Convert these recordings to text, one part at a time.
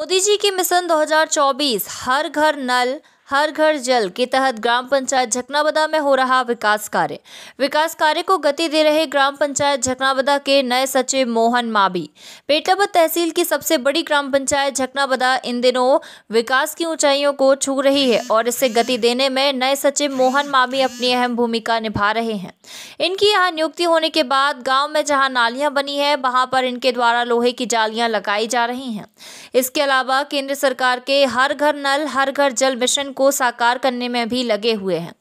मोदी जी के मिशन 2024 हर घर नल हर घर जल के तहत ग्राम पंचायत झकनाबदा में हो रहा विकास कार्य विकास कार्य को गति दे रहे ग्राम पंचायत झकनाबदा के नए सचिव मोहन माबी पेटलाबद तहसील की सबसे बड़ी ग्राम पंचायत झकनाबदा इन दिनों विकास की ऊंचाइयों को छू रही है और इसे गति देने में नए सचिव मोहन माबी अपनी अहम भूमिका निभा रहे हैं इनकी यहाँ नियुक्ति होने के बाद गाँव में जहाँ नालियाँ बनी है वहाँ पर इनके द्वारा लोहे की जालियाँ लगाई जा रही हैं इसके अलावा केंद्र सरकार के हर घर नल हर घर जल मिशन को साकार करने में भी लगे हुए हैं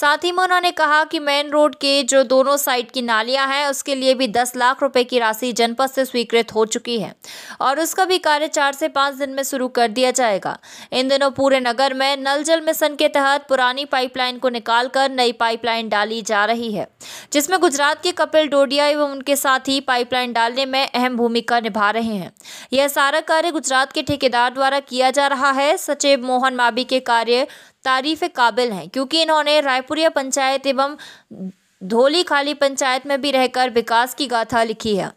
साथ ही में उन्होंने कहा कि मेन रोड के जो दोनों साइड की नालियां हैं उसके लिए भी दस लाख रुपए की राशि जनपद से स्वीकृत हो चुकी है और उसका भी कार्य चार से पाँच दिन में शुरू कर दिया जाएगा इन दिनों पूरे नगर में नल जल मिशन के तहत पुरानी पाइपलाइन को निकाल नई पाइपलाइन डाली जा रही है जिसमें गुजरात के कपिल डोडिया एवं उनके साथ पाइपलाइन डालने में अहम भूमिका निभा रहे हैं यह सारा कार्य गुजरात के ठेकेदार द्वारा किया जा रहा है सचिव मोहन माबी के कार्य लिए तारीफ़ काबिल हैं क्योंकि इन्होंने रायपुरिया पंचायत एवं धोली खाली पंचायत में भी रहकर विकास की गाथा लिखी है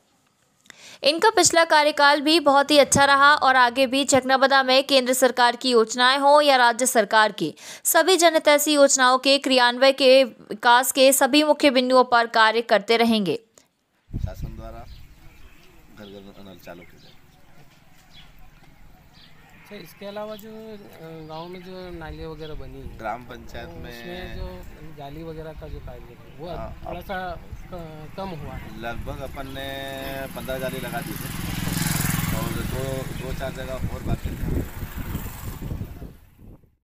इनका पिछला कार्यकाल भी बहुत ही अच्छा रहा और आगे भी चकनाबदा में केंद्र सरकार की योजनाएं हो या राज्य सरकार की सभी जनतैसी योजनाओं के क्रियान्वय के विकास के सभी मुख्य बिंदुओं पर कार्य करते रहेंगे शासन द्वारा घर घर चालू किया अच्छा इसके अलावा जो गांव में जो नाले वगैरह बनी ग्राम पंचायत तो में उसमें जो जाली वगैरह का जो कार्य है वो हाँ, थोड़ा सा कम हुआ है लगभग अपन ने पंद्रह जाली लगा दी थी और दो दो चार जगह और बाकी